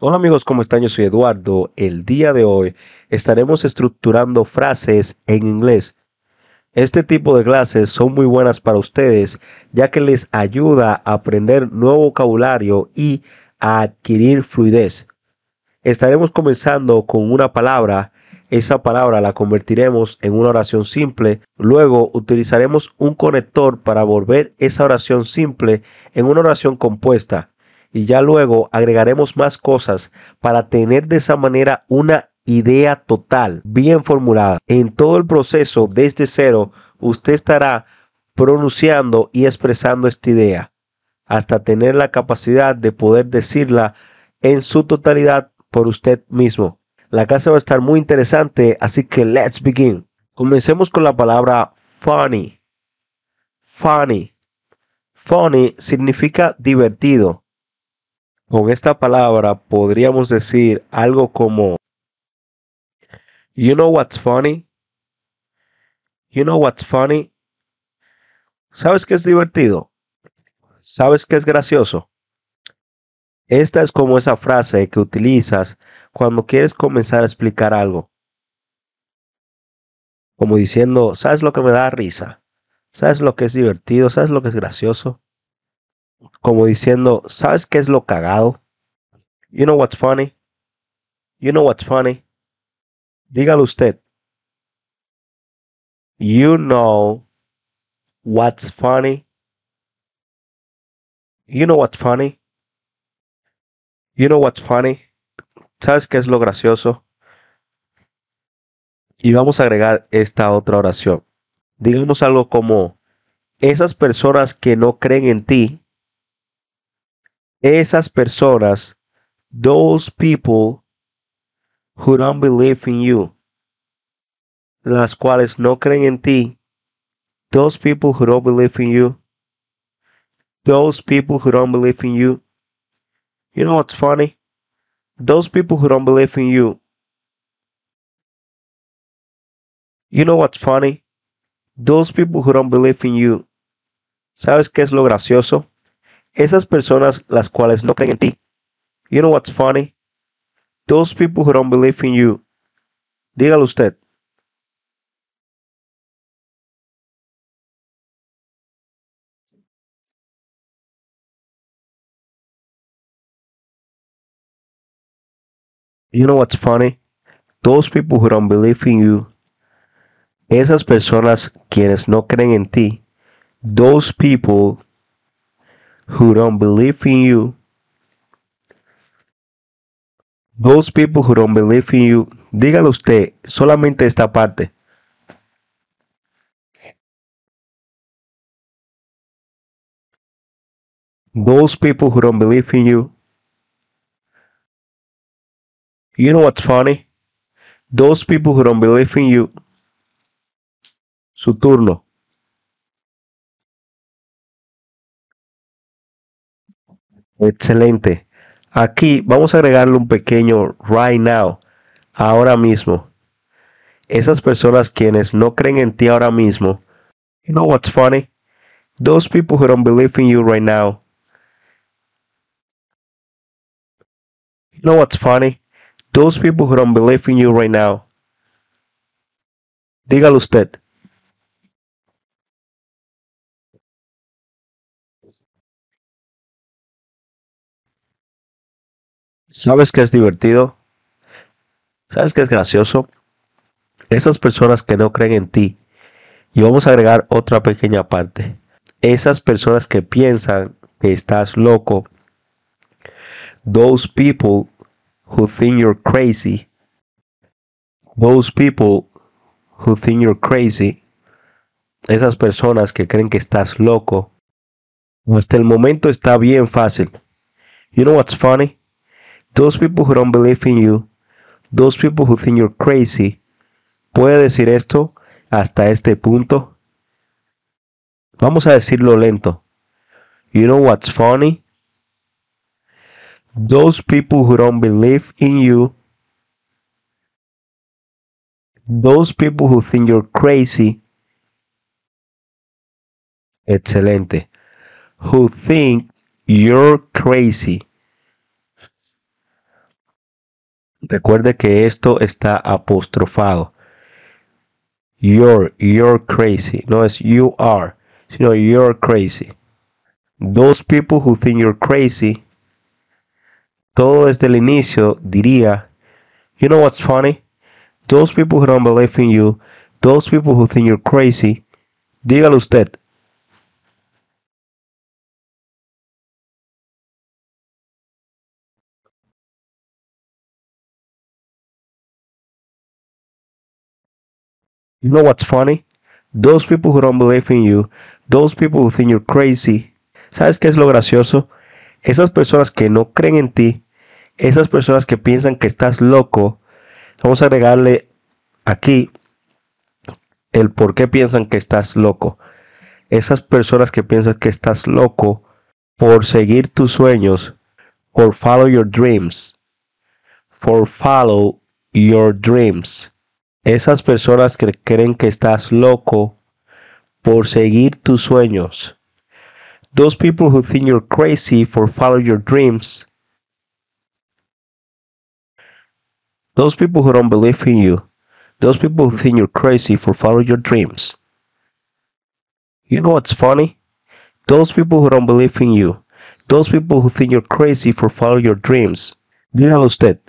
Hola amigos, ¿cómo están? Yo soy Eduardo. El día de hoy estaremos estructurando frases en inglés. Este tipo de clases son muy buenas para ustedes ya que les ayuda a aprender nuevo vocabulario y a adquirir fluidez. Estaremos comenzando con una palabra, esa palabra la convertiremos en una oración simple, luego utilizaremos un conector para volver esa oración simple en una oración compuesta y ya luego agregaremos más cosas para tener de esa manera una idea total, bien formulada. En todo el proceso, desde cero, usted estará pronunciando y expresando esta idea hasta tener la capacidad de poder decirla en su totalidad por usted mismo. La clase va a estar muy interesante, así que let's begin. Comencemos con la palabra funny. Funny. Funny significa divertido con esta palabra podríamos decir algo como, You know what's funny? You know what's funny? ¿Sabes qué es divertido? ¿Sabes qué es gracioso? Esta es como esa frase que utilizas cuando quieres comenzar a explicar algo. Como diciendo, ¿sabes lo que me da risa? ¿Sabes lo que es divertido? ¿Sabes lo que es gracioso? como diciendo, ¿sabes qué es lo cagado? You know what's funny? You know what's funny? Dígalo usted. You know what's funny? You know what's funny? You know what's funny? ¿Sabes qué es lo gracioso? Y vamos a agregar esta otra oración. Digamos algo como, esas personas que no creen en ti esas personas, those people who don't believe in you, las cuales no creen en ti, those people who don't believe in you, those people who don't believe in you. You know what's funny? Those people who don't believe in you. You know what's funny? Those people who don't believe in you. ¿Sabes qué es lo gracioso? Esas personas las cuales no creen en ti. You know what's funny? Those people who don't believe in you. Dígalo usted. You know what's funny? Those people who don't believe in you. Esas personas quienes no creen en ti. Those people who don't believe in you, those people who don't believe in you, dígale usted solamente esta parte. Those people who don't believe in you. You know what's funny? Those people who don't believe in you. Su turno. Excelente. Aquí vamos a agregarle un pequeño right now, ahora mismo. Esas personas quienes no creen en ti ahora mismo. You know what's funny? Those people who don't believe in you right now. You know what's funny? Those people who don't believe in you right now. Dígalo usted. ¿Sabes qué es divertido? ¿Sabes qué es gracioso? Esas personas que no creen en ti. Y vamos a agregar otra pequeña parte. Esas personas que piensan que estás loco. Those people who think you're crazy. Those people who think you're crazy. Esas personas que creen que estás loco. Hasta el momento está bien fácil. You know what's funny? those people who don't believe in you, those people who think you're crazy. ¿Puede decir esto hasta este punto? Vamos a decirlo lento. You know what's funny? Those people who don't believe in you, those people who think you're crazy. Excelente. Who think you're crazy. Recuerde que esto está apostrofado. You're, you're crazy. No es you are, sino you're crazy. Those people who think you're crazy. Todo desde el inicio diría, you know what's funny? Those people who don't believe in you, those people who think you're crazy. Dígalo usted. You know what's funny? Those people who don't believe in you, those people who think you're crazy. ¿Sabes qué es lo gracioso? Esas personas que no creen en ti, esas personas que piensan que estás loco, vamos a agregarle aquí el por qué piensan que estás loco. Esas personas que piensan que estás loco por seguir tus sueños, por follow your dreams, for follow your dreams. Esas personas que creen que estás loco por seguir tus sueños. Those people who think you're crazy for follow your dreams. Those people who don't believe in you. Those people who think you're crazy for follow your dreams. You know what's funny? Those people who don't believe in you. Those people who think you're crazy for follow your dreams. usted,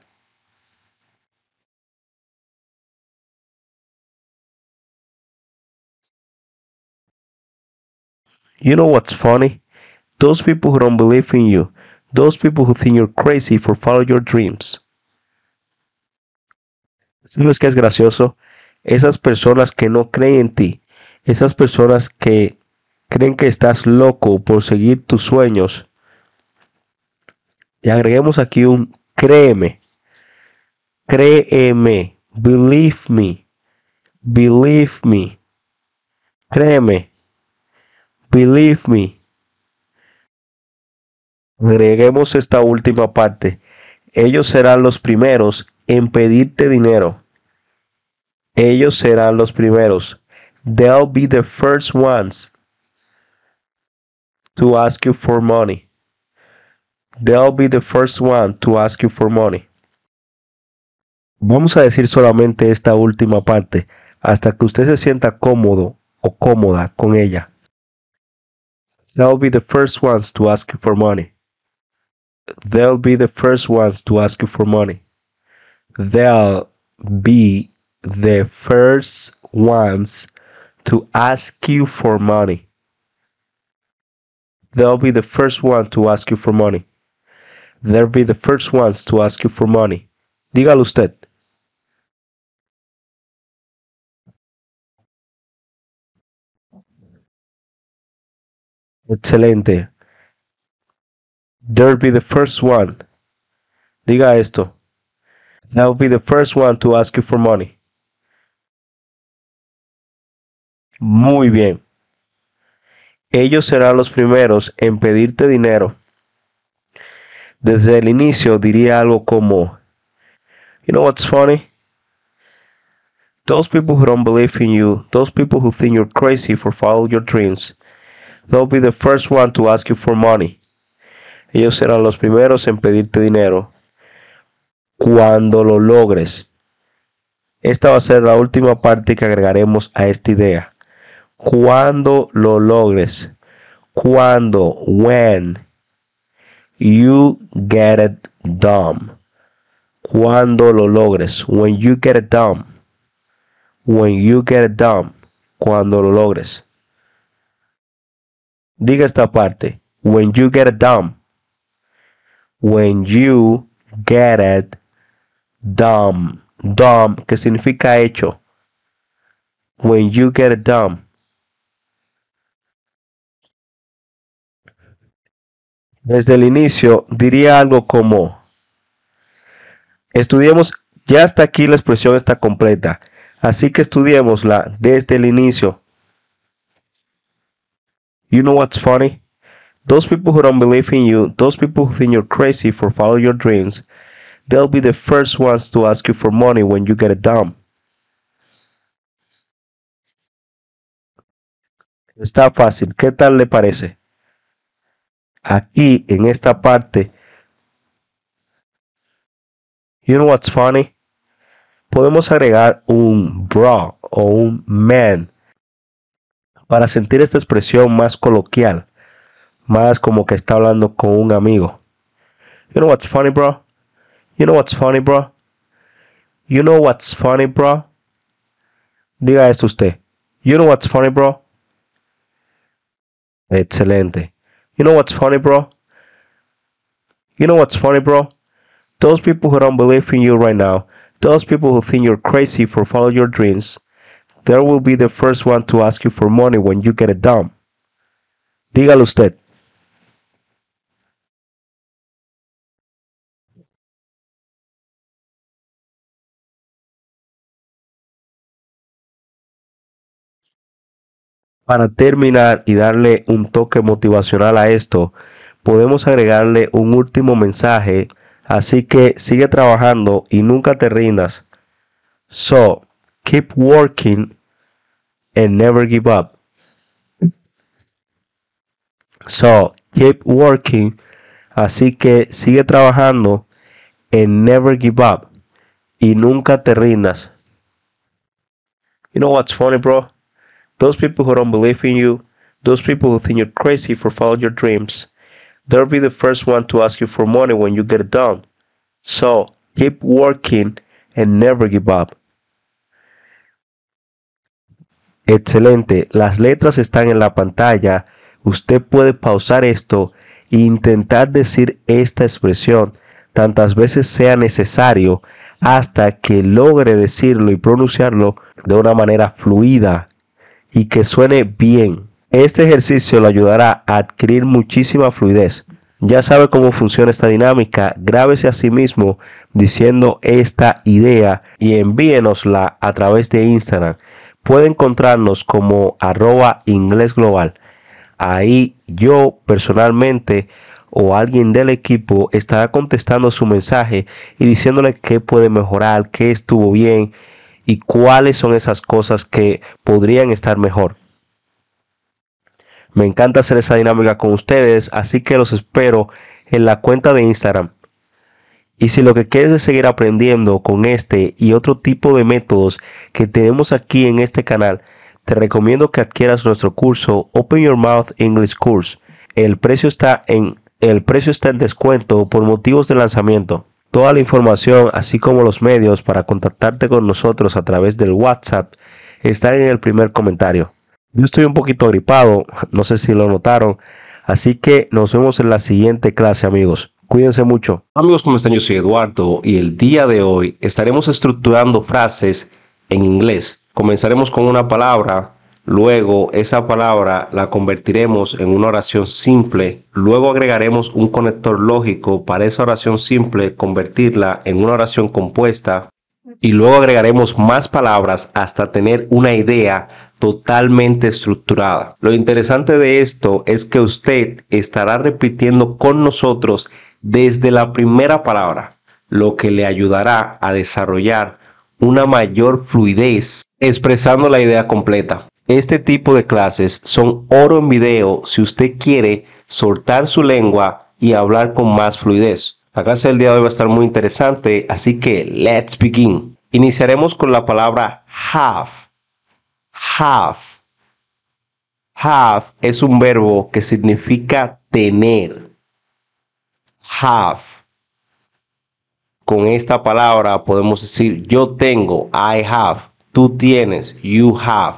You know what's funny? Those people who don't believe in you, those people who think you're crazy for following your dreams. ¿Sabes qué es gracioso? Esas personas que no creen en ti, esas personas que creen que estás loco por seguir tus sueños. Y agreguemos aquí un créeme, créeme, believe me, believe me, créeme. Believe me. Agreguemos esta última parte. Ellos serán los primeros en pedirte dinero. Ellos serán los primeros. They'll be the first ones to ask you for money. They'll be the first one to ask you for money. Vamos a decir solamente esta última parte hasta que usted se sienta cómodo o cómoda con ella. They'll be the first ones to ask you for money. They'll be the first ones to ask you for money. They'll be the first ones to ask you for money. They'll be the first one to ask you for money. They'll be the first ones to ask you for money. Dígalo usted. Excelente. There'll be the first one. Diga esto. they will be the first one to ask you for money. Muy bien. Ellos serán los primeros en pedirte dinero. Desde el inicio diría algo como, you know what's funny? Those people who don't believe in you, those people who think you're crazy for following your dreams, they'll be the first one to ask you for money. Ellos serán los primeros en pedirte dinero cuando lo logres. Esta va a ser la última parte que agregaremos a esta idea. Cuando lo logres. Cuando, when you get it done. Cuando lo logres. When you get it done. When you get it Cuando lo logres. Diga esta parte. When you get it done. When you get it dumb, Dumb. que significa hecho. When you get it done. Desde el inicio diría algo como, estudiemos, ya hasta aquí la expresión está completa, así que estudiémosla desde el inicio You know what's funny? Those people who don't believe in you, those people who think you're crazy for following your dreams, they'll be the first ones to ask you for money when you get a dumb. Está fácil, ¿qué tal le parece? Aquí, en esta parte, you know what's funny? Podemos agregar un bra o un man para sentir esta expresión más coloquial, más como que está hablando con un amigo. You know what's funny, bro? You know what's funny, bro? You know what's funny, bro? Diga esto usted. You know what's funny, bro? Excelente. You know what's funny, bro? You know what's funny, bro? Those people who don't believe in you right now, those people who think you're crazy for following your dreams, There will be the first one to ask you for money when you get it done. Dígalo usted. Para terminar y darle un toque motivacional a esto, podemos agregarle un último mensaje, así que sigue trabajando y nunca te rindas. So, keep working and never give up. So keep working. Así que sigue trabajando and never give up. Y nunca te rindas. You know what's funny, bro? Those people who don't believe in you, those people who think you're crazy for following your dreams, they'll be the first one to ask you for money when you get it done. So keep working and never give up. Excelente, las letras están en la pantalla. Usted puede pausar esto e intentar decir esta expresión tantas veces sea necesario hasta que logre decirlo y pronunciarlo de una manera fluida y que suene bien. Este ejercicio le ayudará a adquirir muchísima fluidez. Ya sabe cómo funciona esta dinámica, grábese a sí mismo diciendo esta idea y envíenosla a través de Instagram. Puede encontrarnos como arroba inglés global. Ahí yo personalmente o alguien del equipo estará contestando su mensaje y diciéndole qué puede mejorar, qué estuvo bien y cuáles son esas cosas que podrían estar mejor. Me encanta hacer esa dinámica con ustedes, así que los espero en la cuenta de Instagram y si lo que quieres es seguir aprendiendo con este y otro tipo de métodos que tenemos aquí en este canal, te recomiendo que adquieras nuestro curso Open Your Mouth English Course. El precio está en, el precio está en descuento por motivos de lanzamiento. Toda la información, así como los medios para contactarte con nosotros a través del WhatsApp, están en el primer comentario. Yo estoy un poquito gripado, no sé si lo notaron, así que nos vemos en la siguiente clase amigos. Cuídense mucho. Amigos, ¿cómo están? Yo soy Eduardo y el día de hoy estaremos estructurando frases en inglés. Comenzaremos con una palabra, luego esa palabra la convertiremos en una oración simple, luego agregaremos un conector lógico para esa oración simple, convertirla en una oración compuesta y luego agregaremos más palabras hasta tener una idea totalmente estructurada. Lo interesante de esto es que usted estará repitiendo con nosotros desde la primera palabra, lo que le ayudará a desarrollar una mayor fluidez expresando la idea completa. Este tipo de clases son oro en video si usted quiere soltar su lengua y hablar con más fluidez. La clase del día de hoy va a estar muy interesante, así que let's begin. Iniciaremos con la palabra have have. Have es un verbo que significa tener. Have. Con esta palabra podemos decir yo tengo, I have, tú tienes, you have.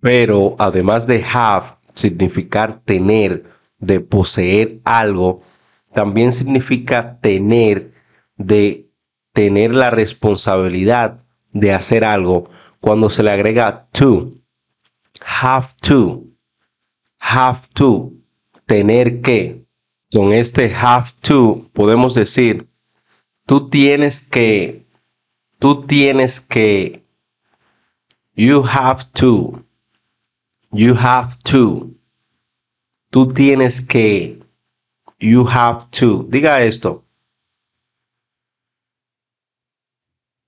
Pero además de have, significar tener, de poseer algo, también significa tener, de tener la responsabilidad de hacer algo cuando se le agrega to, have to, have to, tener que. Con este have to podemos decir, tú tienes que, tú tienes que, you have to, you have to, tú tienes que, you have to. Diga esto.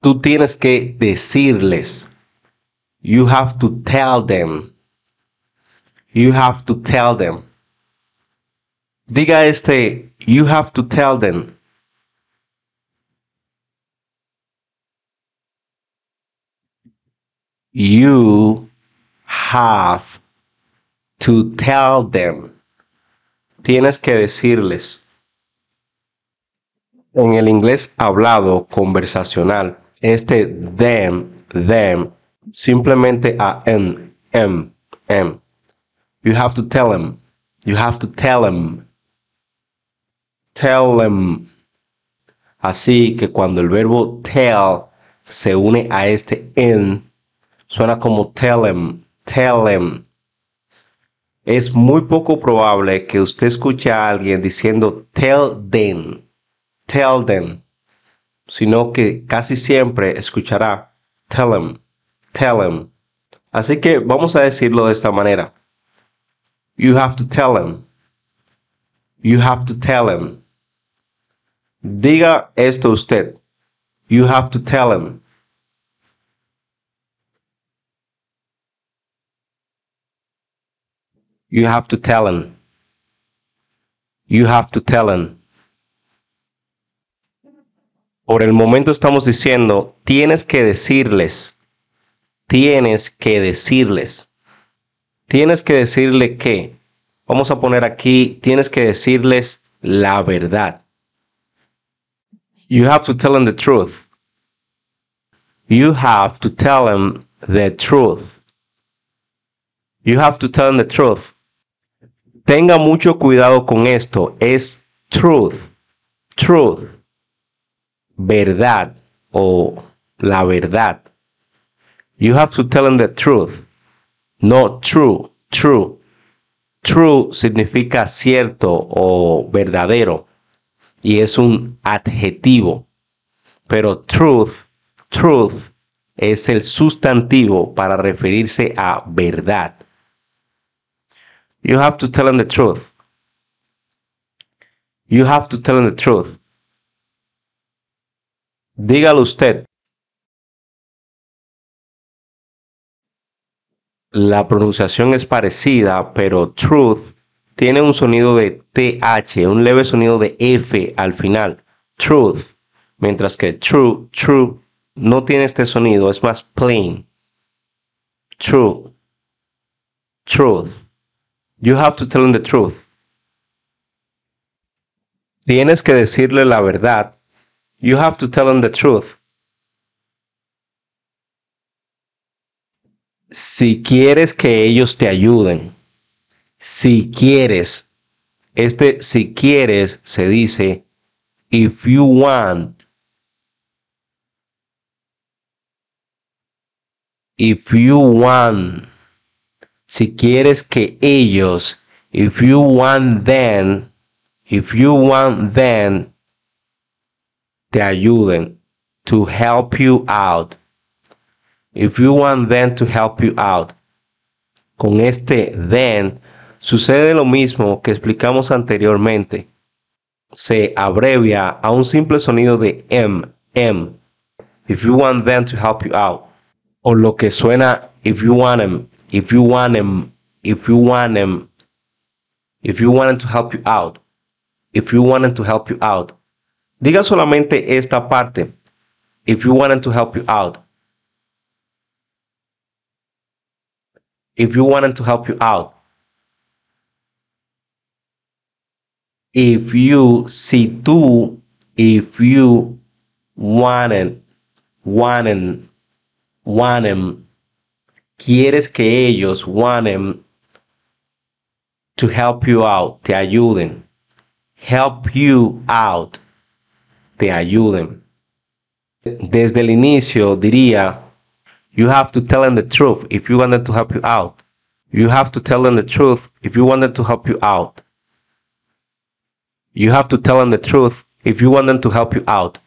Tú tienes que decirles. You have to tell them. You have to tell them. Diga este, you have to tell them. You have to tell them. Tienes que decirles. En el inglés hablado, conversacional, este them, them simplemente a en, M, em, M. Em. You have to tell him. Em. You have to tell him. Tell him. Así que cuando el verbo tell se une a este en, suena como tell him, tell him. Es muy poco probable que usted escuche a alguien diciendo tell them, tell them, sino que casi siempre escuchará tell them, tell him. Así que vamos a decirlo de esta manera. You have to tell him. You have to tell him. Diga esto usted. You have to tell him. You have to tell him. You have to tell him. Por el momento estamos diciendo, tienes que decirles tienes que decirles. Tienes que decirle que, vamos a poner aquí, tienes que decirles la verdad. You have to tell them the truth. You have to tell them the truth. You have to tell them the truth. Tenga mucho cuidado con esto. Es truth. Truth. Verdad o la verdad. You have to tell them the truth. No, true, true. True significa cierto o verdadero y es un adjetivo. Pero truth, truth es el sustantivo para referirse a verdad. You have to tell them the truth. You have to tell them the truth. Dígalo usted. la pronunciación es parecida, pero truth tiene un sonido de TH, un leve sonido de F al final. Truth. Mientras que true, true no tiene este sonido, es más plain. True. Truth. You have to tell him the truth. Tienes que decirle la verdad. You have to tell him the truth. si quieres que ellos te ayuden, si quieres, este si quieres se dice, if you want, if you want, si quieres que ellos, if you want then if you want then te ayuden, to help you out, If you want them to help you out. Con este then sucede lo mismo que explicamos anteriormente. Se abrevia a un simple sonido de M, em, M. Em. If you want them to help you out. O lo que suena if you want them, if you want them, if you want them, if you want them to help you out. If you want them to help you out. Diga solamente esta parte. If you want them to help you out. if you want them to help you out if you see two, if you want them, want them, want them, quieres que ellos want them to help you out te ayuden help you out te ayuden desde el inicio diría you have to tell them the truth if you want them to help you out. You have to tell them the truth if you want them to help you out. You have to tell them the truth if you want them to help you out.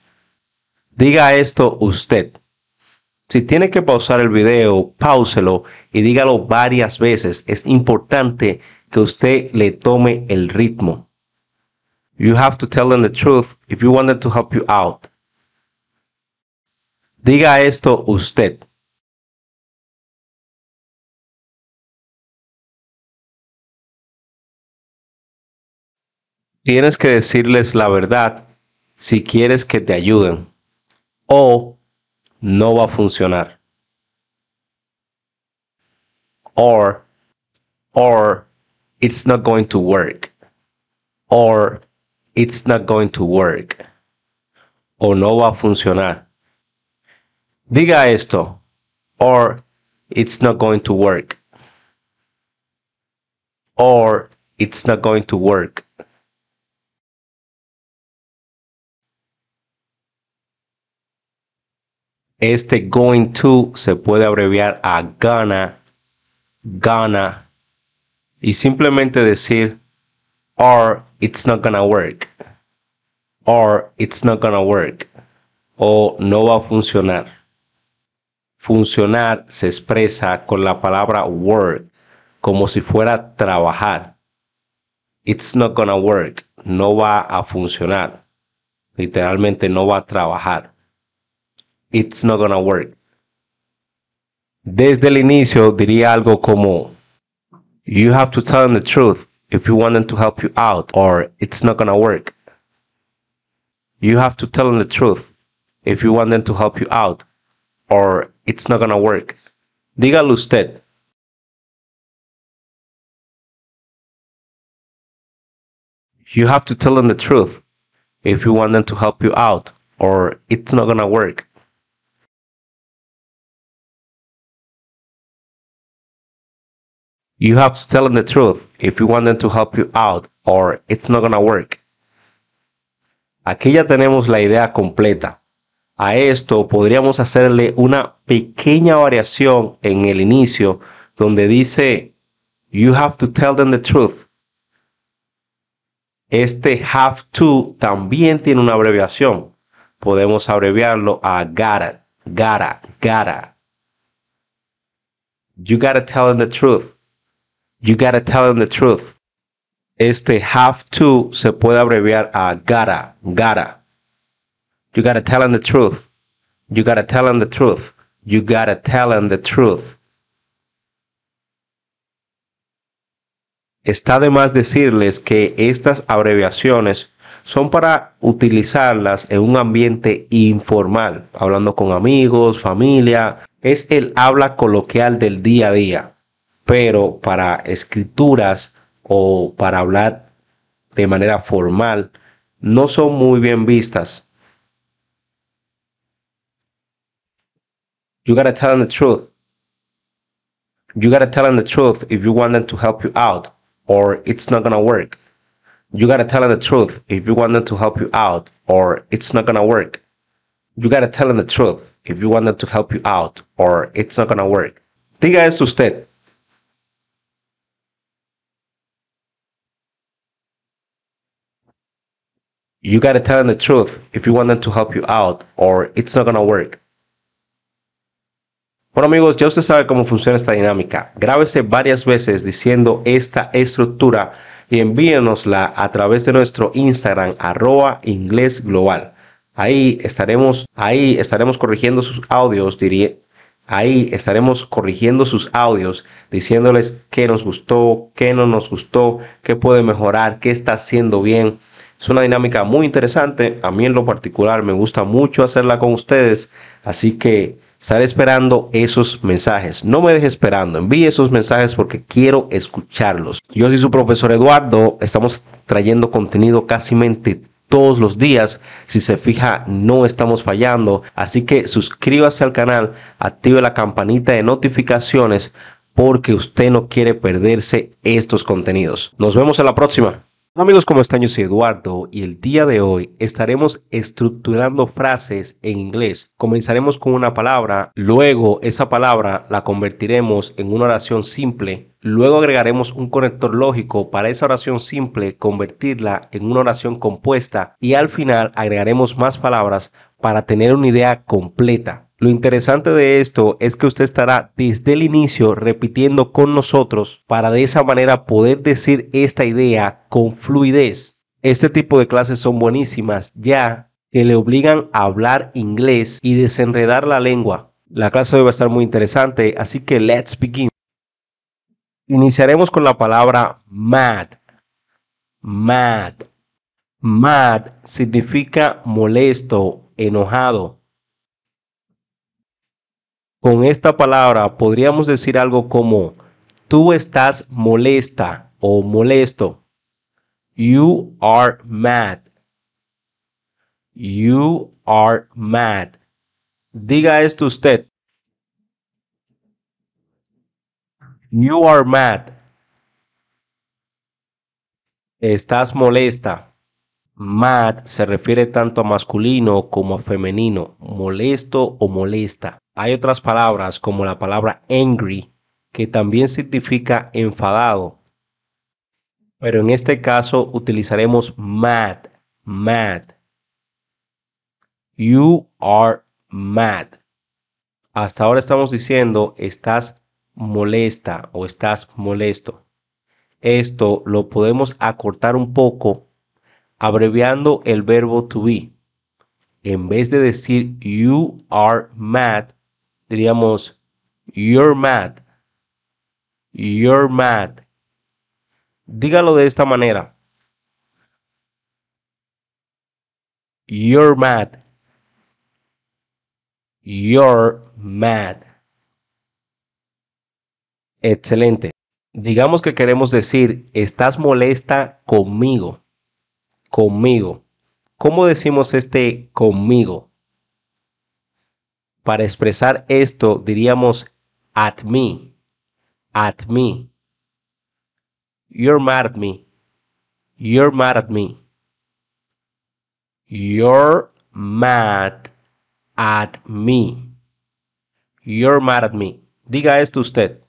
Diga esto usted. Si tiene que pausar el video, páuselo y dígalo varias veces. Es importante que usted le tome el ritmo. You have to tell them the truth if you want them to help you out. Diga esto usted. tienes que decirles la verdad si quieres que te ayuden o no va a funcionar. Or, or it's not going to work. Or it's not going to work. O no va a funcionar. Diga esto. Or it's not going to work. Or it's not going to work. Este going to se puede abreviar a gonna, gonna, y simplemente decir, or it's not gonna work, or it's not gonna work, o no va a funcionar. Funcionar se expresa con la palabra work, como si fuera trabajar. It's not gonna work, no va a funcionar. Literalmente no va a trabajar. it's not gonna work. Desde el inicio diría algo como, you have to tell them the truth if you want them to help you out or it's not gonna work. You have to tell them the truth if you want them to help you out or it's not gonna work. Dígalo usted. You have to tell them the truth if you want them to help you out or it's not gonna work. You have to tell them the truth if you want them to help you out or it's not gonna work. Aquí ya tenemos la idea completa. A esto podríamos hacerle una pequeña variación en el inicio donde dice You have to tell them the truth. Este have to también tiene una abreviación. Podemos abreviarlo a gotta, gotta, gotta. You gotta tell them the truth. You gotta tell them the truth. Este have to se puede abreviar a gotta, gotta. You gotta tell them the truth. You gotta tell them the truth. You gotta tell them the truth. Está de más decirles que estas abreviaciones son para utilizarlas en un ambiente informal, hablando con amigos, familia. Es el habla coloquial del día a día pero para escrituras o para hablar de manera formal no son muy bien vistas. You gotta tell them the truth. You gotta tell them the truth if you want them to help you out, or it's not gonna work. You gotta tell them the truth if you want them to help you out, or it's not gonna work. You gotta tell them the truth if you want them to help you out, or it's not gonna work. Diga esto usted. you gotta tell them the truth if you want them to help you out or it's not gonna work. Bueno amigos, ya usted sabe cómo funciona esta dinámica. Grábese varias veces diciendo esta estructura y envíenosla a través de nuestro Instagram arroba inglés global. Ahí estaremos, ahí estaremos corrigiendo sus audios, diría, ahí estaremos corrigiendo sus audios, diciéndoles qué nos gustó, qué no nos gustó, qué puede mejorar, qué está haciendo bien. Es una dinámica muy interesante. A mí en lo particular me gusta mucho hacerla con ustedes. Así que estaré esperando esos mensajes. No me deje esperando. Envíe esos mensajes porque quiero escucharlos. Yo soy su profesor Eduardo. Estamos trayendo contenido casi todos los días. Si se fija, no estamos fallando. Así que suscríbase al canal, active la campanita de notificaciones porque usted no quiere perderse estos contenidos. Nos vemos en la próxima. Hola amigos, ¿cómo están? Yo soy Eduardo y el día de hoy estaremos estructurando frases en inglés. Comenzaremos con una palabra, luego esa palabra la convertiremos en una oración simple, luego agregaremos un conector lógico para esa oración simple, convertirla en una oración compuesta y al final agregaremos más palabras para tener una idea completa. Lo interesante de esto es que usted estará desde el inicio repitiendo con nosotros para de esa manera poder decir esta idea con fluidez. Este tipo de clases son buenísimas ya que le obligan a hablar inglés y desenredar la lengua. La clase debe va a estar muy interesante, así que let's begin. Iniciaremos con la palabra mad. Mad. Mad significa molesto enojado. Con esta palabra podríamos decir algo como, tú estás molesta o molesto. You are mad. You are mad. Diga esto usted. You are mad. Estás molesta. Mad se refiere tanto a masculino como a femenino, molesto o molesta. Hay otras palabras como la palabra angry, que también significa enfadado. Pero en este caso utilizaremos mad, mad. You are mad. Hasta ahora estamos diciendo estás molesta o estás molesto. Esto lo podemos acortar un poco abreviando el verbo to be. En vez de decir you are mad, diríamos you're mad. You're mad. Dígalo de esta manera. You're mad. You're mad. Excelente. Digamos que queremos decir, estás molesta conmigo conmigo. ¿Cómo decimos este conmigo? Para expresar esto diríamos at me, at me. You're mad at me. You're mad at me. You're mad at me. You're mad at me. Diga esto usted.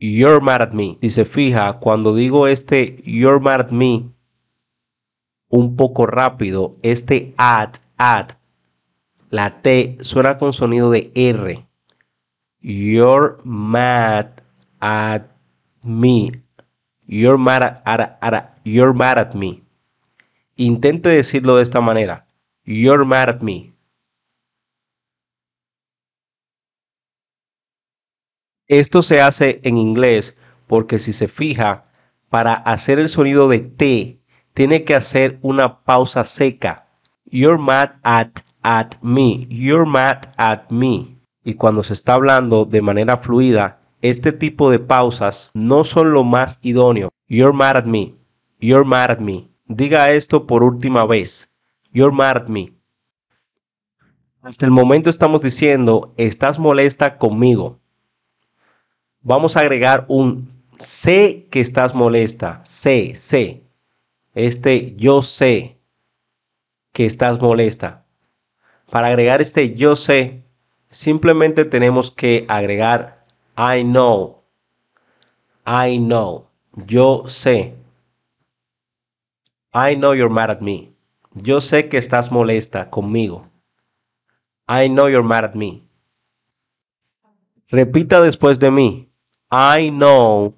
You're mad at me. Dice fija, cuando digo este You're mad at me un poco rápido, este at, at, la T suena con sonido de R. You're mad at me. You're mad at, at, you're mad at me. Intente decirlo de esta manera. You're mad at me. Esto se hace en inglés porque si se fija, para hacer el sonido de T, tiene que hacer una pausa seca. You're mad at, at me. You're mad at me. Y cuando se está hablando de manera fluida, este tipo de pausas no son lo más idóneo. You're mad at me. You're mad at me. Diga esto por última vez. You're mad at me. Hasta el momento estamos diciendo, estás molesta conmigo vamos a agregar un sé que estás molesta, sé, sé. Este yo sé que estás molesta. Para agregar este yo sé, simplemente tenemos que agregar I know. I know. Yo sé. I know you're mad at me. Yo sé que estás molesta conmigo. I know you're mad at me. Repita después de mí. I know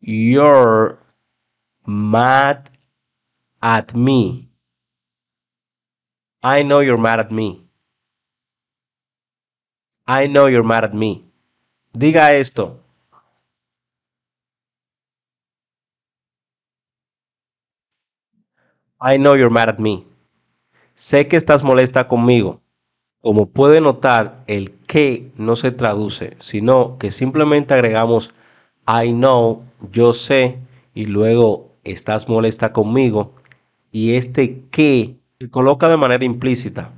you're mad at me. I know you're mad at me. I know you're mad at me. Diga esto. I know you're mad at me. Sé que estás molesta conmigo. Como puede notar, el que no se traduce, sino que simplemente agregamos I know, yo sé, y luego estás molesta conmigo. Y este que se coloca de manera implícita.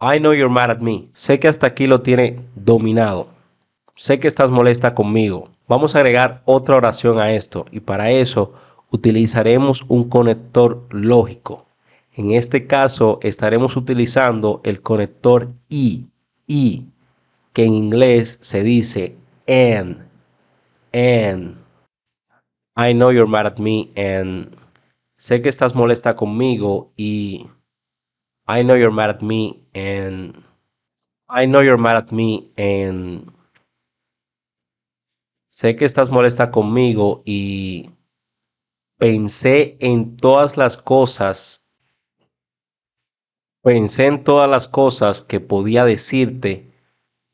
I know you're mad at me. Sé que hasta aquí lo tiene dominado. Sé que estás molesta conmigo. Vamos a agregar otra oración a esto y para eso utilizaremos un conector lógico. En este caso estaremos utilizando el conector I, I, que en inglés se dice and, and. I know you're mad at me and sé que estás molesta conmigo y I know you're mad at me and I know you're mad at me and sé que estás molesta conmigo y pensé en todas las cosas Pensé en todas las cosas que podía decirte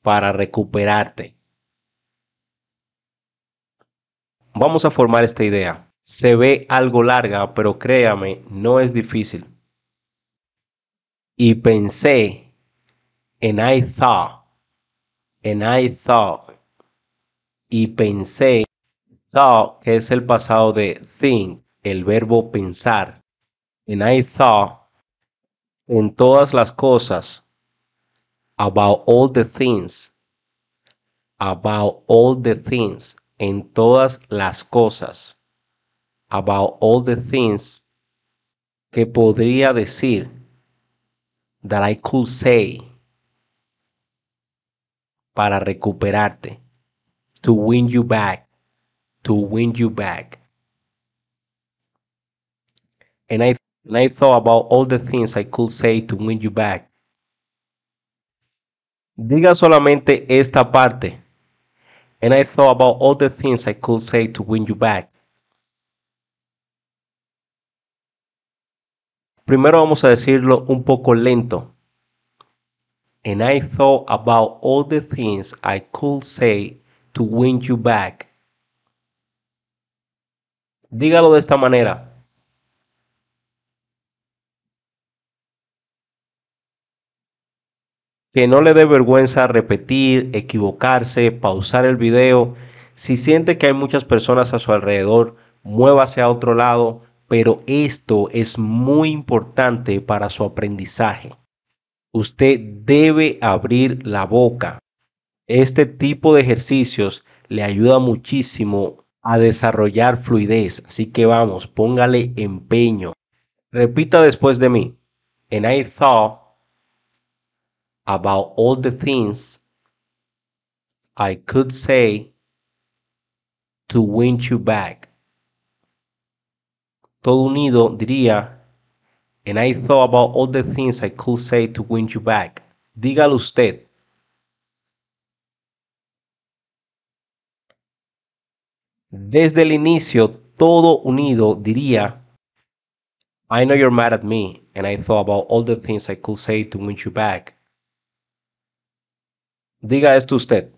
para recuperarte. Vamos a formar esta idea. Se ve algo larga, pero créame, no es difícil. Y pensé en I thought, en I thought, y pensé, thought, que es el pasado de think, el verbo pensar. En I thought, en todas las cosas, about all the things, about all the things, en todas las cosas, about all the things, que podría decir, that I could say, para recuperarte, to win you back, to win you back. And I And I thought about all the things I could say to win you back. Diga solamente esta parte. And I thought about all the things I could say to win you back. Primero vamos a decirlo un poco lento. And I thought about all the things I could say to win you back. Dígalo de esta manera. que no le dé vergüenza repetir, equivocarse, pausar el video. Si siente que hay muchas personas a su alrededor, muévase a otro lado, pero esto es muy importante para su aprendizaje. Usted debe abrir la boca. Este tipo de ejercicios le ayuda muchísimo a desarrollar fluidez, así que vamos, póngale empeño. Repita después de mí. En I thought about all the things I could say to win you back. Todo unido diría, and I thought about all the things I could say to win you back. Dígalo usted. Desde el inicio, todo unido diría, I know you're mad at me, and I thought about all the things I could say to win you back. Diga esto usted.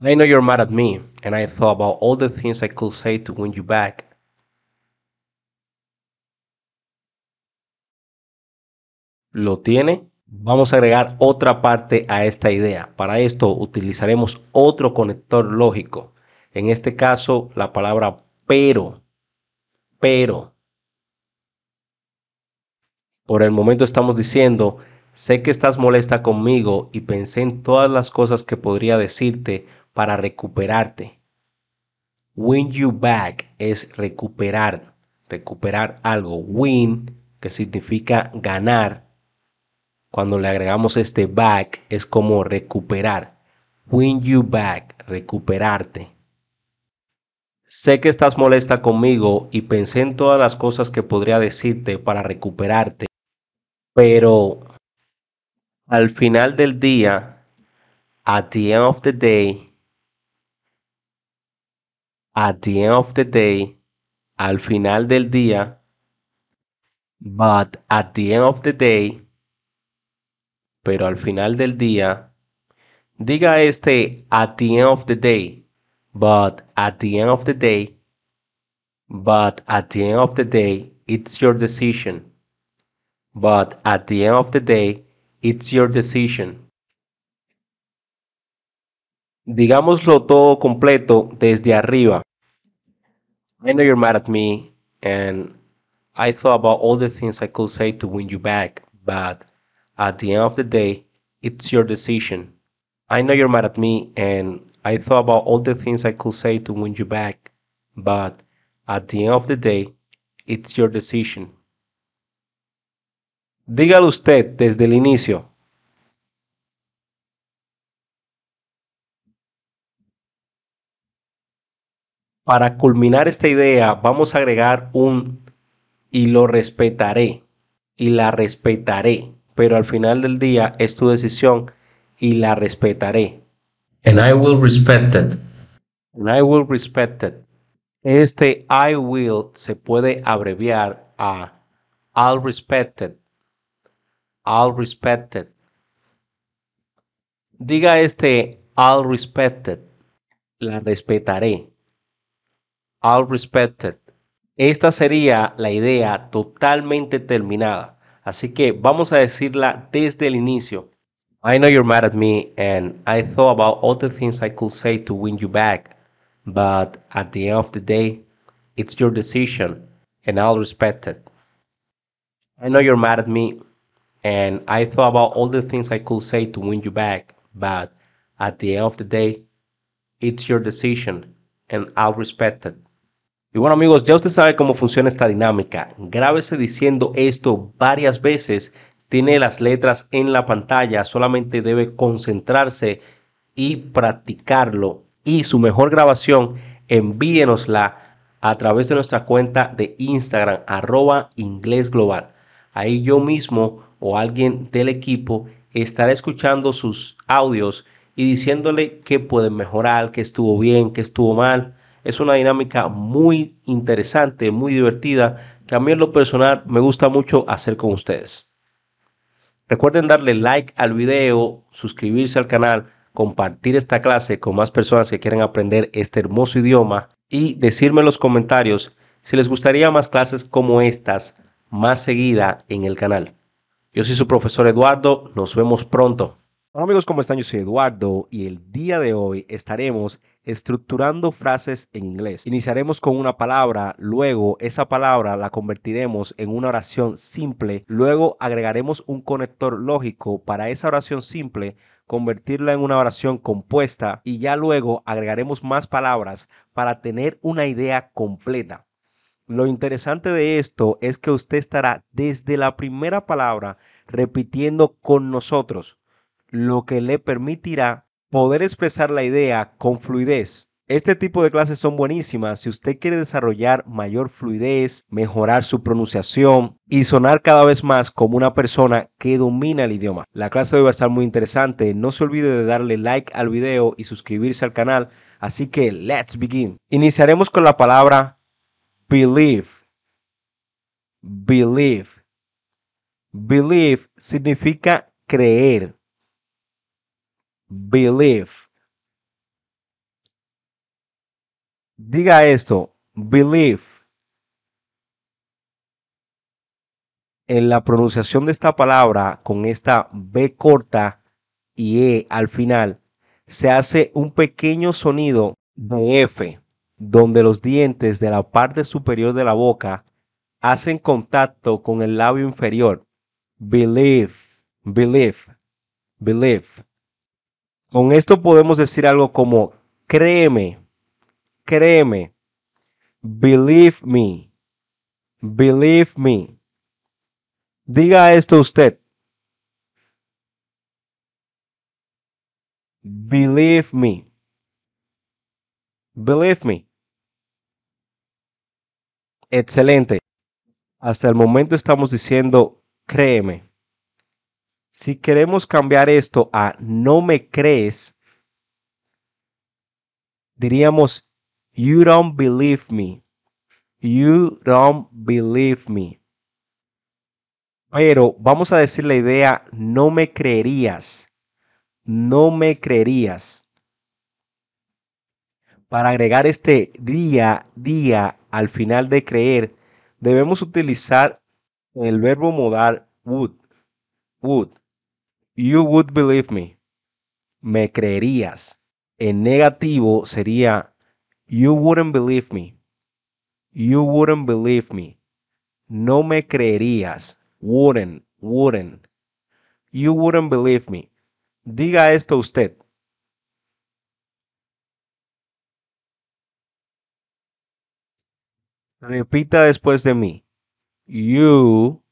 I know you're mad at me, and I thought about all the things I could say to win you back. ¿Lo tiene? Vamos a agregar otra parte a esta idea. Para esto utilizaremos otro conector lógico. En este caso, la palabra pero. Pero. Por el momento estamos diciendo, sé que estás molesta conmigo y pensé en todas las cosas que podría decirte para recuperarte. Win you back es recuperar, recuperar algo. Win, que significa ganar. Cuando le agregamos este back es como recuperar. Win you back, recuperarte. Sé que estás molesta conmigo y pensé en todas las cosas que podría decirte para recuperarte. Pero al final del día, at the end of the day, at the end of the day, al final del día, but at the end of the day, pero al final del día, diga este at the end of the day, but at the end of the day, but at the end of the day, it's your decision but at the end of the day, it's your decision. Digámoslo todo completo desde arriba. I know you're mad at me, and I thought about all the things I could say to win you back, but at the end of the day, it's your decision. I know you're mad at me, and I thought about all the things I could say to win you back, but at the end of the day, it's your decision. Dígalo usted desde el inicio. Para culminar esta idea, vamos a agregar un y lo respetaré y la respetaré. Pero al final del día es tu decisión y la respetaré. And I will respect it. And I will respect it. Este I will se puede abreviar a I'll respect it all respected. Diga este all respected. La respetaré. All respected. Esta sería la idea totalmente terminada. Así que vamos a decirla desde el inicio. I know you're mad at me and I thought about all the things I could say to win you back. But at the end of the day, it's your decision and I'll respect it. I know you're mad at me And I thought about all the things I could say to win you back, but at the end of the day, it's your decision and I'll respect it. Y bueno amigos, ya usted sabe cómo funciona esta dinámica. Grábese diciendo esto varias veces. Tiene las letras en la pantalla, solamente debe concentrarse y practicarlo. Y su mejor grabación, envíenosla a través de nuestra cuenta de Instagram, arroba inglés global. Ahí yo mismo o alguien del equipo estará escuchando sus audios y diciéndole que pueden mejorar, que estuvo bien, que estuvo mal. Es una dinámica muy interesante, muy divertida, que a mí en lo personal me gusta mucho hacer con ustedes. Recuerden darle like al video, suscribirse al canal, compartir esta clase con más personas que quieran aprender este hermoso idioma y decirme en los comentarios si les gustaría más clases como estas más seguida en el canal. Yo soy su profesor Eduardo, nos vemos pronto. Hola amigos, ¿cómo están? Yo soy Eduardo y el día de hoy estaremos estructurando frases en inglés. Iniciaremos con una palabra, luego esa palabra la convertiremos en una oración simple, luego agregaremos un conector lógico para esa oración simple, convertirla en una oración compuesta y ya luego agregaremos más palabras para tener una idea completa. Lo interesante de esto es que usted estará desde la primera palabra repitiendo con nosotros, lo que le permitirá poder expresar la idea con fluidez. Este tipo de clases son buenísimas si usted quiere desarrollar mayor fluidez, mejorar su pronunciación y sonar cada vez más como una persona que domina el idioma. La clase de hoy va a estar muy interesante. No se olvide de darle like al video y suscribirse al canal. Así que, let's begin. Iniciaremos con la palabra Believe. Believe. Believe significa creer. Believe. Diga esto, believe. En la pronunciación de esta palabra con esta B corta y E al final, se hace un pequeño sonido de F donde los dientes de la parte superior de la boca hacen contacto con el labio inferior. Believe, believe, believe. Con esto podemos decir algo como créeme, créeme, believe me, believe me. Diga esto usted. Believe me. Believe me excelente. Hasta el momento estamos diciendo, créeme. Si queremos cambiar esto a no me crees, diríamos, you don't believe me. You don't believe me. Pero vamos a decir la idea, no me creerías. No me creerías. Para agregar este día, día al final de creer, debemos utilizar el verbo modal would. Would. You would believe me. Me creerías. En negativo sería you wouldn't believe me. You wouldn't believe me. No me creerías. Wouldn't, wouldn't. You wouldn't believe me. Diga esto usted. Repita después de mí. You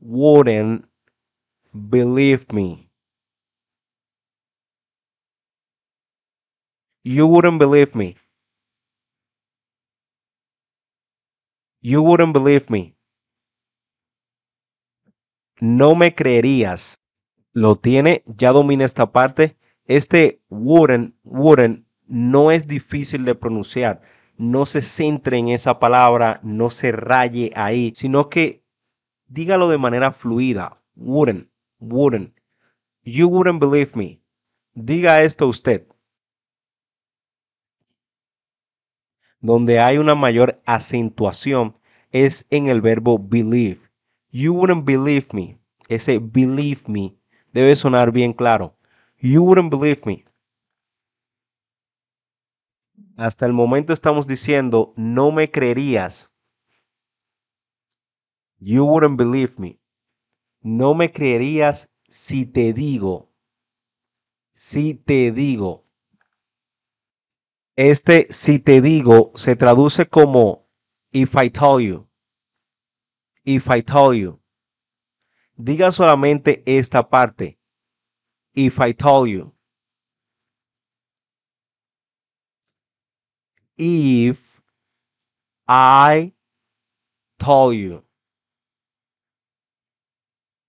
wouldn't believe me. You wouldn't believe me. You wouldn't believe me. No me creerías. Lo tiene, ya domina esta parte. Este wouldn't, wouldn't, no es difícil de pronunciar no se centre en esa palabra, no se raye ahí, sino que dígalo de manera fluida. Wouldn't, wouldn't. You wouldn't believe me. Diga esto usted. Donde hay una mayor acentuación es en el verbo believe. You wouldn't believe me. Ese believe me debe sonar bien claro. You wouldn't believe me. Hasta el momento estamos diciendo, no me creerías. You wouldn't believe me. No me creerías si te digo. Si te digo. Este si te digo se traduce como if I told you. If I tell you. Diga solamente esta parte. If I tell you. if I told you.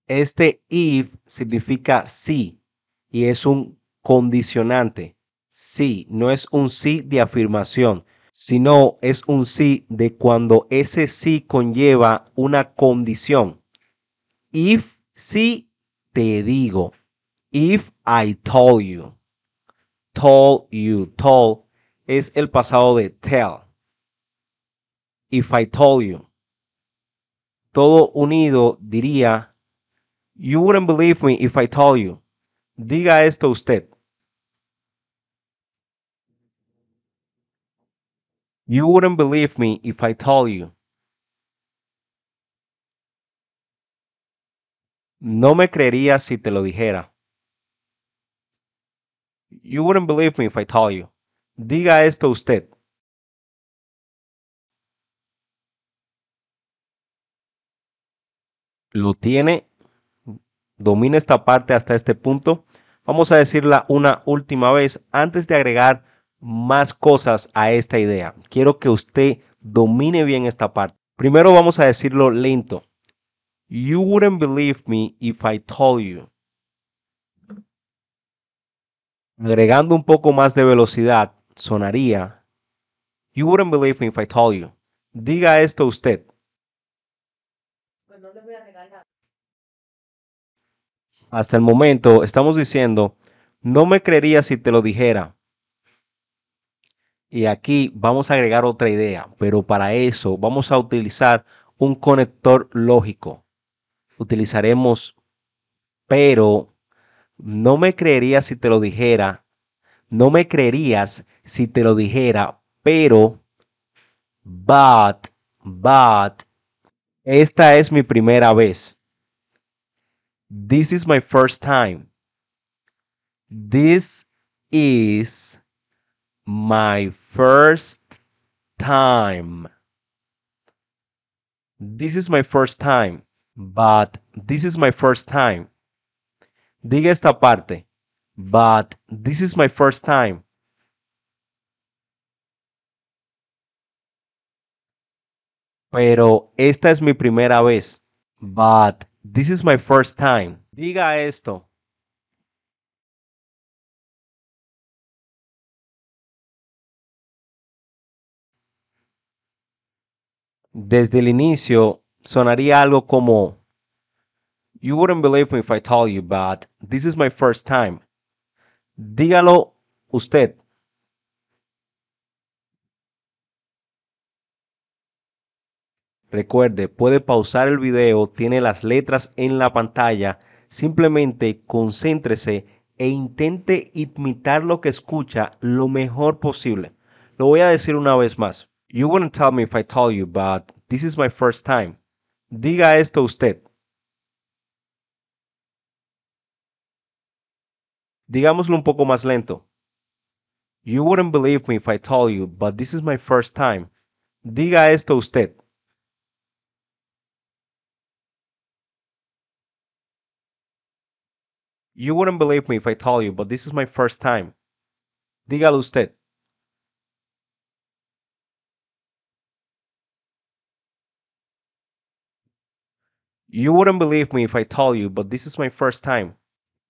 Este if significa sí y es un condicionante. Sí, no es un sí de afirmación, sino es un sí de cuando ese sí conlleva una condición. If sí te digo. If I told you. Told you, told es el pasado de tell. If I told you. Todo unido diría, You wouldn't believe me if I told you. Diga esto usted. You wouldn't believe me if I told you. No me creería si te lo dijera. You wouldn't believe me if I told you. Diga esto usted. Lo tiene. Domina esta parte hasta este punto. Vamos a decirla una última vez antes de agregar más cosas a esta idea. Quiero que usted domine bien esta parte. Primero vamos a decirlo lento. You wouldn't believe me if I told you. Agregando un poco más de velocidad, sonaría You wouldn't believe me if I told you. Diga esto usted. Pues Hasta el momento estamos diciendo, no me creería si te lo dijera. Y aquí vamos a agregar otra idea, pero para eso vamos a utilizar un conector lógico. Utilizaremos, pero no me creería si te lo dijera no me creerías si te lo dijera, pero, but, but, esta es mi primera vez. This is my first time. This is my first time. This is my first time. But this is my first time. Diga esta parte. but this is my first time. Pero esta es mi primera vez. But this is my first time. Diga esto. Desde el inicio sonaría algo como You wouldn't believe me if I told you, but this is my first time. Dígalo usted. Recuerde, puede pausar el video, tiene las letras en la pantalla. Simplemente concéntrese e intente imitar lo que escucha lo mejor posible. Lo voy a decir una vez más. You wouldn't tell me if I told you, but this is my first time. Diga esto usted. digámoslo un um poco más lento. You wouldn't believe me if I told you, but this is my first time. Diga esto usted. You wouldn't believe me if I told you, but this is my first time. Dígalo usted. You wouldn't believe me if I told you, but this is my first time.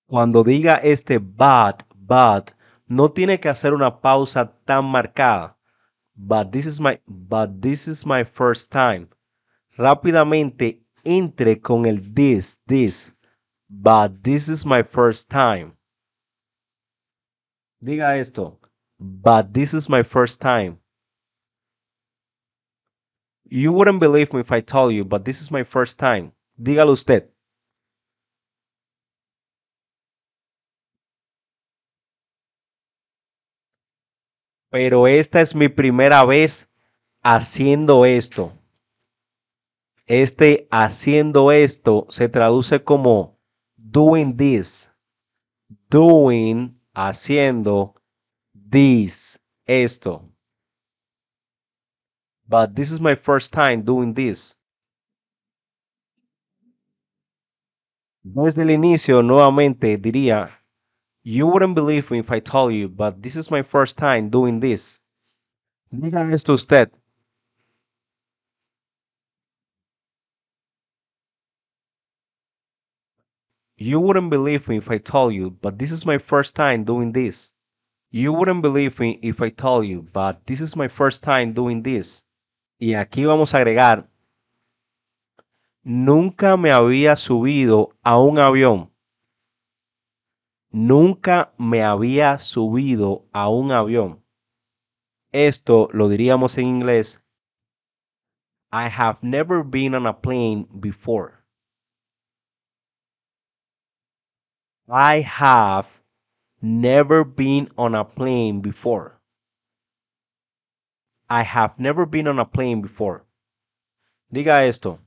cuando diga este but, but, no tiene que hacer una pausa tan marcada. But this is my, but this is my first time. Rápidamente entre con el this, this. But this is my first time. Diga esto. But this is my first time. You wouldn't believe me if I told you, but this is my first time. Dígalo usted. pero esta es mi primera vez haciendo esto. Este haciendo esto se traduce como doing this. Doing, haciendo this, esto. But this is my first time doing this. Desde el inicio, nuevamente diría, You wouldn't believe me if I told you, but this is my first time doing this. Diga esto usted. You wouldn't believe me if I told you, but this is my first time doing this. You wouldn't believe me if I told you, but this is my first time doing this. Y aquí vamos a agregar, nunca me había subido a un avión. nunca me había subido a un avión. Esto lo diríamos en inglés. I have never been on a plane before. I have never been on a plane before. I have never been on a plane before. Diga esto.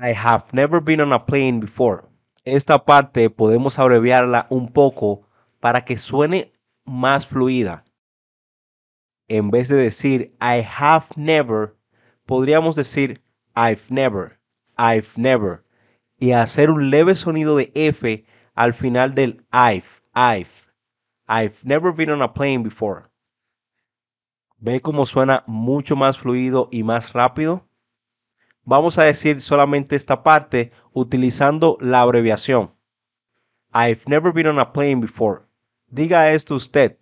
I have never been on a plane before. Esta parte podemos abreviarla un poco para que suene más fluida. En vez de decir I have never, podríamos decir I've never, I've never, y hacer un leve sonido de F al final del I've, I've. I've never been on a plane before. ¿Ve cómo suena mucho más fluido y más rápido? Vamos a decir solamente esta parte utilizando la abreviación. I've never been on a plane before. Diga esto usted.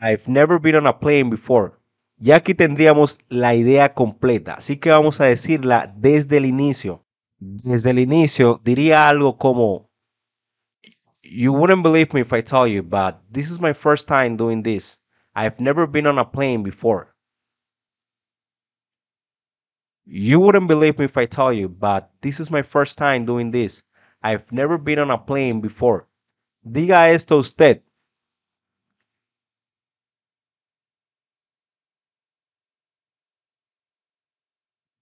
I've never been on a plane before. Ya aquí tendríamos la idea completa, así que vamos a decirla desde el inicio. Desde el inicio diría algo como You wouldn't believe me if I tell you, but this is my first time doing this. I've never been on a plane before. You wouldn't believe me if I tell you, but this is my first time doing this. I've never been on a plane before. Diga esto usted.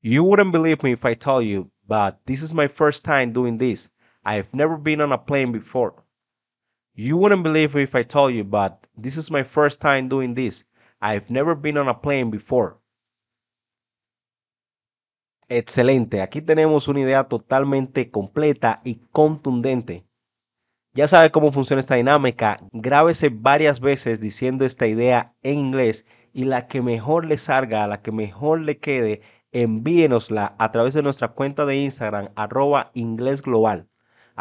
You wouldn't believe me if I tell you, but this is my first time doing this. I've never been on a plane before. You wouldn't believe if I told you, but this is my first time doing this. I've never been on a plane before. Excelente, aquí tenemos una idea totalmente completa y contundente. Ya sabe cómo funciona esta dinámica, grábese varias veces diciendo esta idea en inglés y la que mejor le salga, la que mejor le quede, envíenosla a través de nuestra cuenta de Instagram, arroba inglés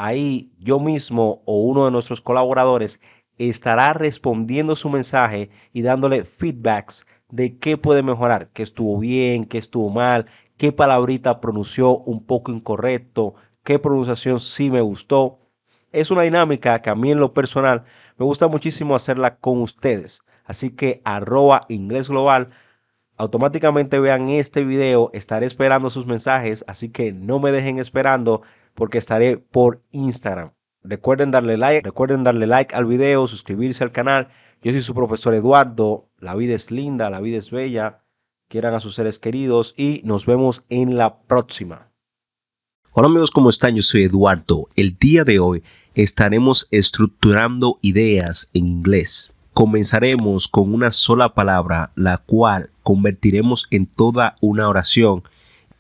ahí yo mismo o uno de nuestros colaboradores estará respondiendo su mensaje y dándole feedbacks de qué puede mejorar, qué estuvo bien, qué estuvo mal, qué palabrita pronunció un poco incorrecto, qué pronunciación sí me gustó. Es una dinámica que a mí en lo personal me gusta muchísimo hacerla con ustedes. Así que arroba inglés global, automáticamente vean este video, estaré esperando sus mensajes, así que no me dejen esperando porque estaré por Instagram. Recuerden darle like, recuerden darle like al video, suscribirse al canal. Yo soy su profesor Eduardo. La vida es linda, la vida es bella. Quieran a sus seres queridos y nos vemos en la próxima. Hola amigos, ¿cómo están? Yo soy Eduardo. El día de hoy estaremos estructurando ideas en inglés. Comenzaremos con una sola palabra, la cual convertiremos en toda una oración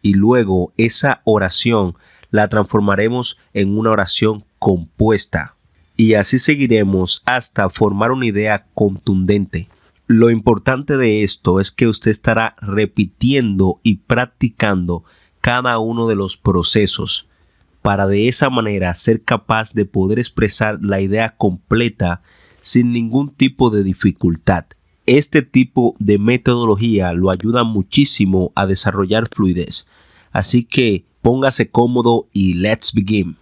y luego esa oración la transformaremos en una oración compuesta. Y así seguiremos hasta formar una idea contundente. Lo importante de esto es que usted estará repitiendo y practicando cada uno de los procesos para de esa manera ser capaz de poder expresar la idea completa sin ningún tipo de dificultad. Este tipo de metodología lo ayuda muchísimo a desarrollar fluidez. Así que Póngase cómodo y let's begin.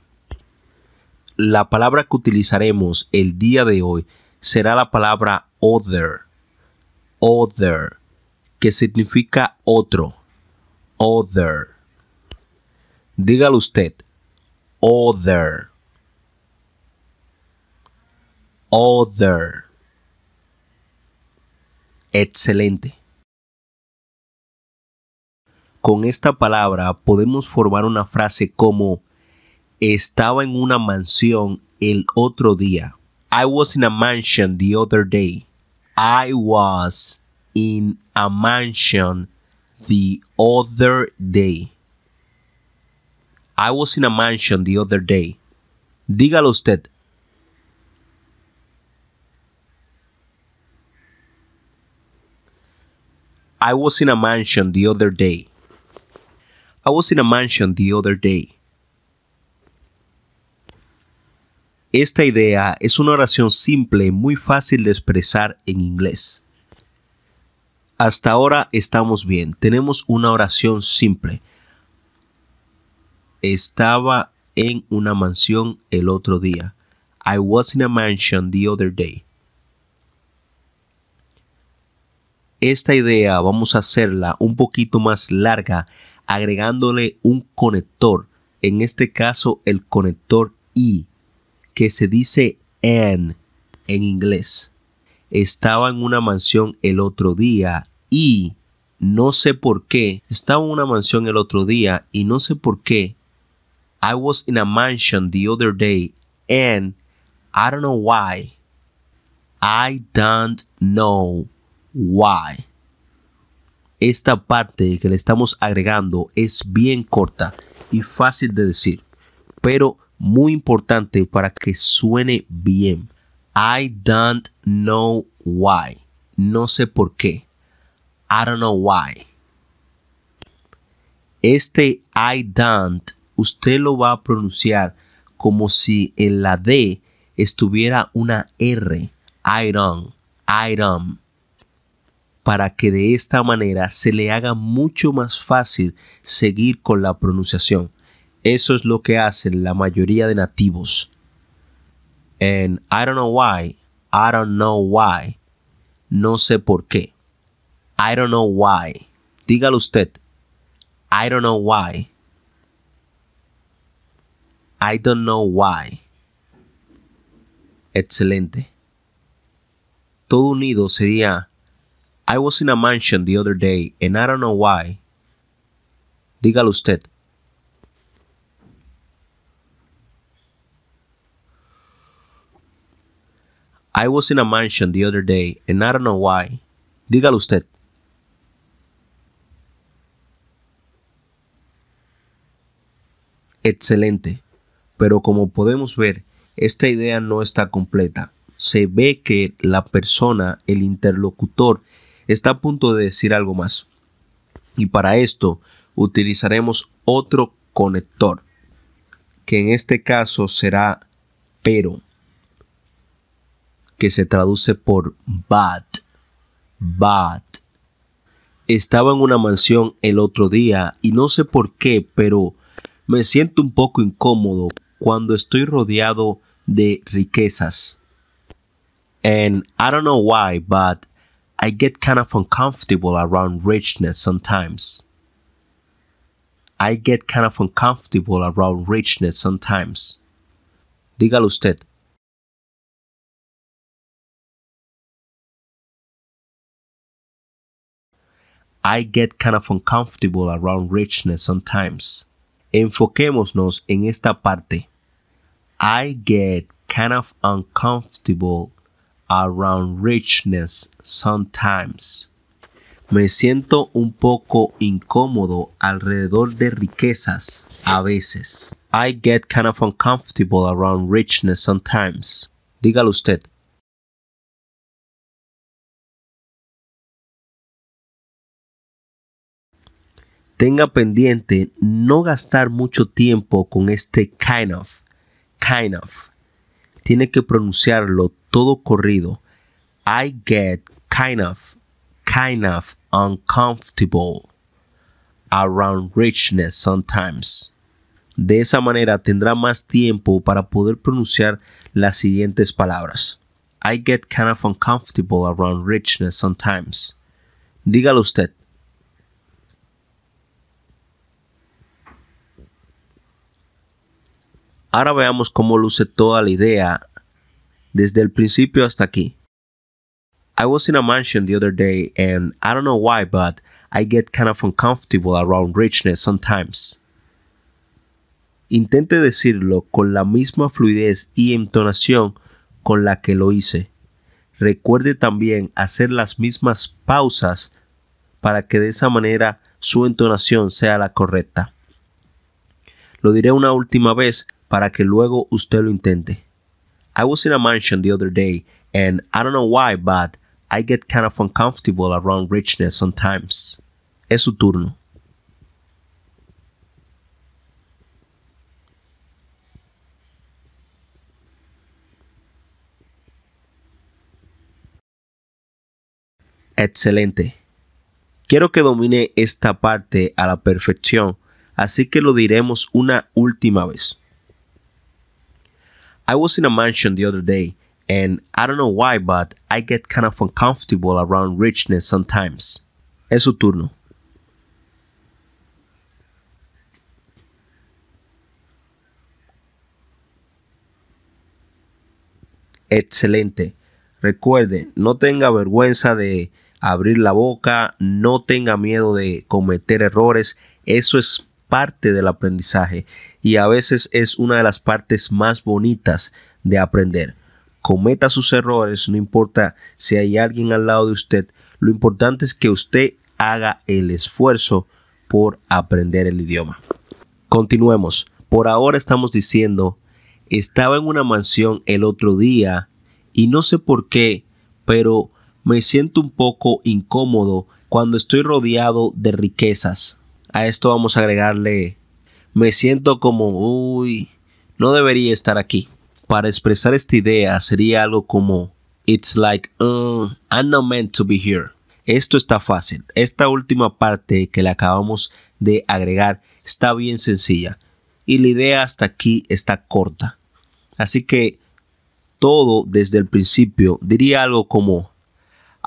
La palabra que utilizaremos el día de hoy será la palabra other. Other, que significa otro. Other. Dígalo usted. Other. Other. Excelente. Con esta palabra podemos formar una frase como estaba en una mansión el otro día. I was in a mansion the other day. I was in a mansion the other day. I was in a mansion the other day. Dígalo usted. I was in a mansion the other day. I was in a mansion the other day. Esta idea es una oración simple muy fácil de expresar en inglés. Hasta ahora estamos bien, tenemos una oración simple. Estaba en una mansión el otro día. I was in a mansion the other day. Esta idea vamos a hacerla un poquito más larga agregándole un conector, en este caso el conector I, que se dice and en inglés. Estaba en una mansión el otro día y no sé por qué. Estaba en una mansión el otro día y no sé por qué. I was in a mansion the other day and I don't know why. I don't know why. Esta parte que le estamos agregando es bien corta y fácil de decir, pero muy importante para que suene bien. I don't know why. No sé por qué. I don't know why. Este I don't, usted lo va a pronunciar como si en la D estuviera una R. I don't, I don't para que de esta manera se le haga mucho más fácil seguir con la pronunciación. Eso es lo que hacen la mayoría de nativos. en I don't know why. I don't know why. No sé por qué. I don't know why. Dígalo usted. I don't know why. I don't know why. Excelente. Todo unido sería I was in a mansion the other day and I don't know why. Dígalo usted. I was in a mansion the other day and I don't know why. Dígalo usted. Excelente. Pero como podemos ver, esta idea no está completa. Se ve que la persona, el interlocutor, está a punto de decir algo más. Y para esto utilizaremos otro conector, que en este caso será pero, que se traduce por but. But. Estaba en una mansión el otro día y no sé por qué, pero me siento un poco incómodo cuando estoy rodeado de riquezas. And I don't know why, but I get kind of uncomfortable around richness sometimes. I get kind of uncomfortable around richness sometimes. Dígalo usted. I get kind of uncomfortable around richness sometimes. Enfoquémonos en esta parte. I get kind of uncomfortable around richness sometimes. Me siento un poco incómodo alrededor de riquezas a veces. I get kind of uncomfortable around richness sometimes. Dígalo usted. Tenga pendiente no gastar mucho tiempo con este kind of. Kind of tiene que pronunciarlo todo corrido. I get kind of, kind of uncomfortable around richness sometimes. De esa manera tendrá más tiempo para poder pronunciar las siguientes palabras. I get kind of uncomfortable around richness sometimes. Dígalo usted. Ahora veamos cómo luce toda la idea desde el principio hasta aquí. I was in a mansion the other day and I don't know why but I get kind of uncomfortable around richness sometimes. Intente decirlo con la misma fluidez y entonación con la que lo hice. Recuerde también hacer las mismas pausas para que de esa manera su entonación sea la correcta. Lo diré una última vez para que luego usted lo intente. I was in a mansion the other day, and I don't know why, but I get kind of uncomfortable around richness sometimes. Es su turno. Excelente. Quiero que domine esta parte a la perfección, así que lo diremos una última vez. I was in a mansion the other day, and I don't know why, but I get kind of uncomfortable around richness sometimes. Es su turno. Excelente. Recuerde, no tenga vergüenza de abrir la boca, no tenga miedo de cometer errores. Eso es parte del aprendizaje y a veces es una de las partes más bonitas de aprender. Cometa sus errores, no importa si hay alguien al lado de usted, lo importante es que usted haga el esfuerzo por aprender el idioma. Continuemos. Por ahora estamos diciendo, estaba en una mansión el otro día y no sé por qué, pero me siento un poco incómodo cuando estoy rodeado de riquezas. A esto vamos a agregarle me siento como, uy, no debería estar aquí. Para expresar esta idea sería algo como, it's like, uh, I'm not meant to be here. Esto está fácil. Esta última parte que le acabamos de agregar está bien sencilla. Y la idea hasta aquí está corta. Así que todo desde el principio diría algo como,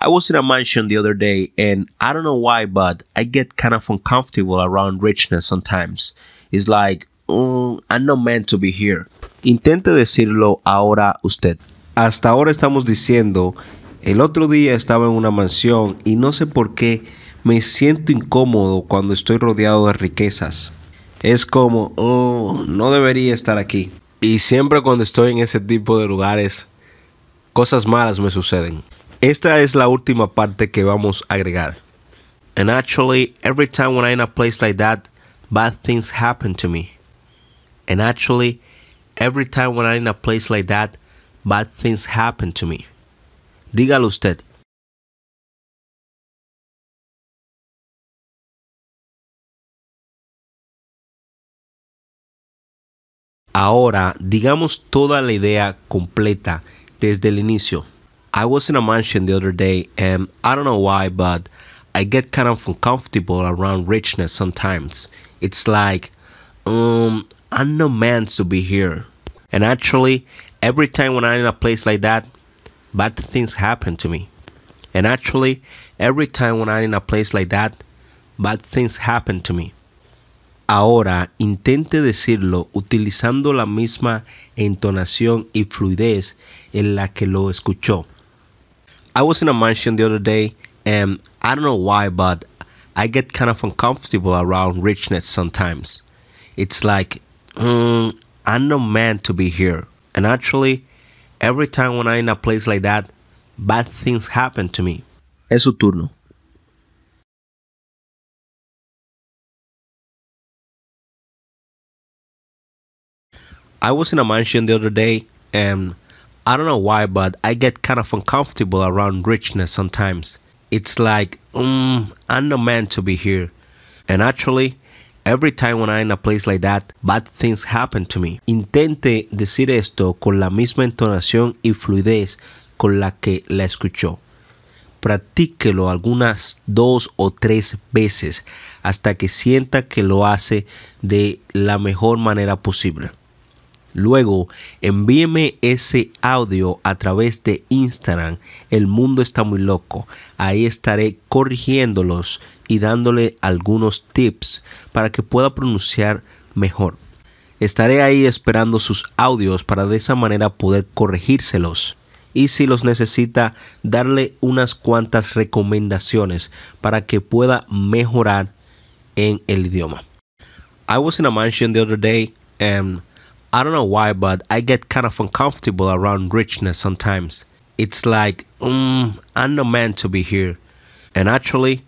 I was in a mansion the other day and I don't know why, but I get kind of uncomfortable around richness sometimes. It's like, mm, I'm not meant to be here. Intente decirlo ahora usted. Hasta ahora estamos diciendo, el otro día estaba en una mansión y no sé por qué me siento incómodo cuando estoy rodeado de riquezas. Es como, oh, no debería estar aquí. Y siempre cuando estoy en ese tipo de lugares, cosas malas me suceden. Esta es la última parte que vamos a agregar. And actually, every time when I'm in a place like that, bad things happen to me. And actually, every time when I'm in a place like that, bad things happen to me. Dígalo usted. Ahora, digamos toda la idea completa desde el inicio. I was in a mansion the other day and I don't know why, but I get kind of uncomfortable around richness sometimes. It's like, um, I'm not meant to be here. And actually, every time when I'm in a place like that, bad things happen to me. And actually, every time when I'm in a place like that, bad things happen to me. Ahora intente decirlo utilizando la misma entonación y fluidez en la que lo escuchó. I was in a mansion the other day and I don't know why, but I get kind of uncomfortable around richness sometimes. It's like, mm, I'm not meant to be here. And actually, every time when I'm in a place like that, bad things happen to me. Es su turno. I was in a mansion the other day and I don't know why, but I get kind of uncomfortable around richness sometimes. it's like, mm, I'm not to be here. And actually, Every time when I'm in a place like that, bad things happen to me. Intente decir esto con la misma entonación y fluidez con la que la escuchó. Practíquelo algunas dos o tres veces hasta que sienta que lo hace de la mejor manera posible. Luego, envíeme ese audio a través de Instagram. El mundo está muy loco. Ahí estaré corrigiéndolos y dándole algunos tips para que pueda pronunciar mejor. Estaré ahí esperando sus audios para de esa manera poder corregírselos. Y si los necesita, darle unas cuantas recomendaciones para que pueda mejorar en el idioma. I was in a mansion the other day and I don't know why, but I get kind of uncomfortable around richness sometimes. It's like, mm, I'm not meant to be here. And actually,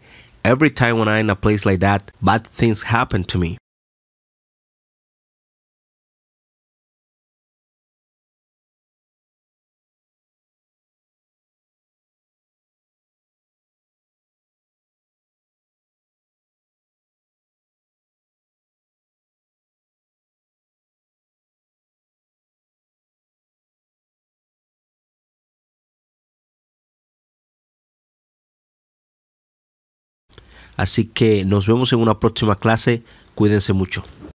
every time when I'm in a place like that, bad things happen to me. Así que nos vemos en una próxima clase. Cuídense mucho.